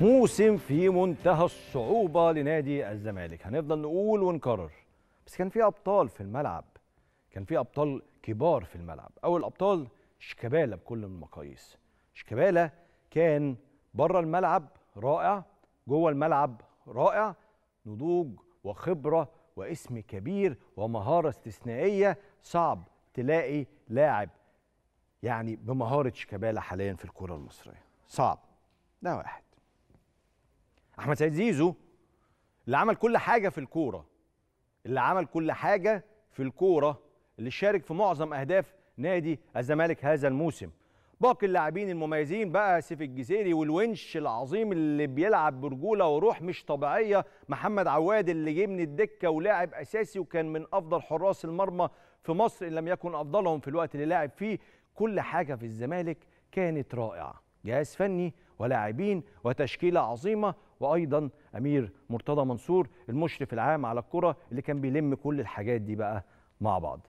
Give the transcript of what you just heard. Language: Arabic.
موسم في منتهى الصعوبة لنادي الزمالك هنفضل نقول ونكرر بس كان في أبطال في الملعب كان في أبطال كبار في الملعب أول أبطال شيكابالا بكل المقاييس شيكابالا كان بره الملعب رائع جوه الملعب رائع نضوج وخبرة واسم كبير ومهارة استثنائية صعب تلاقي لاعب يعني بمهارة شيكابالا حاليا في الكرة المصرية صعب ده واحد احمد سيد زيزو اللي عمل كل حاجه في الكوره اللي عمل كل حاجه في الكوره اللي شارك في معظم اهداف نادي الزمالك هذا الموسم باقي اللاعبين المميزين بقى سيف الجزيري والونش العظيم اللي بيلعب برجوله وروح مش طبيعيه محمد عواد اللي جه من الدكه ولاعب اساسي وكان من افضل حراس المرمى في مصر ان لم يكن افضلهم في الوقت اللي لعب فيه كل حاجه في الزمالك كانت رائعه جهاز فني ولاعبين وتشكيله عظيمه وايضا امير مرتضى منصور المشرف العام على الكره اللي كان بيلم كل الحاجات دي بقى مع بعض